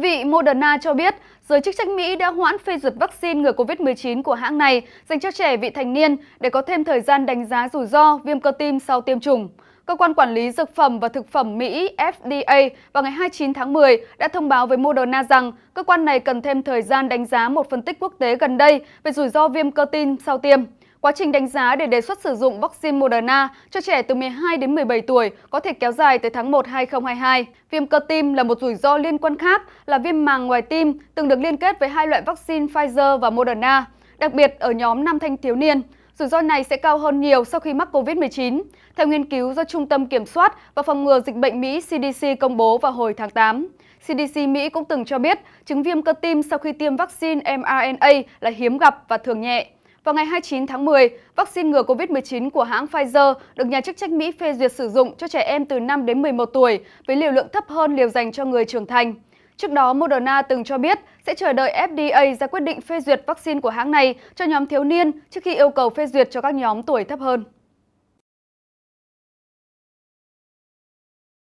quý vị, Moderna cho biết giới chức trách Mỹ đã hoãn phê duyệt vaccine ngừa COVID-19 của hãng này dành cho trẻ vị thành niên để có thêm thời gian đánh giá rủi ro viêm cơ tim sau tiêm chủng. Cơ quan Quản lý Dược phẩm và Thực phẩm Mỹ FDA vào ngày 29 tháng 10 đã thông báo với Moderna rằng cơ quan này cần thêm thời gian đánh giá một phân tích quốc tế gần đây về rủi ro viêm cơ tim sau tiêm. Quá trình đánh giá để đề xuất sử dụng vaccine Moderna cho trẻ từ 12 đến 17 tuổi có thể kéo dài tới tháng 1 2022. Viêm cơ tim là một rủi ro liên quan khác là viêm màng ngoài tim từng được liên kết với hai loại vaccine Pfizer và Moderna, đặc biệt ở nhóm nam thanh thiếu niên. Rủi ro này sẽ cao hơn nhiều sau khi mắc COVID-19, theo nghiên cứu do Trung tâm Kiểm soát và Phòng ngừa Dịch bệnh Mỹ CDC công bố vào hồi tháng 8. CDC Mỹ cũng từng cho biết chứng viêm cơ tim sau khi tiêm vaccine mRNA là hiếm gặp và thường nhẹ. Vào ngày 29 tháng 10, vaccine ngừa COVID-19 của hãng Pfizer được nhà chức trách Mỹ phê duyệt sử dụng cho trẻ em từ 5 đến 11 tuổi với liều lượng thấp hơn liều dành cho người trưởng thành. Trước đó, Moderna từng cho biết sẽ chờ đợi FDA ra quyết định phê duyệt vaccine của hãng này cho nhóm thiếu niên trước khi yêu cầu phê duyệt cho các nhóm tuổi thấp hơn.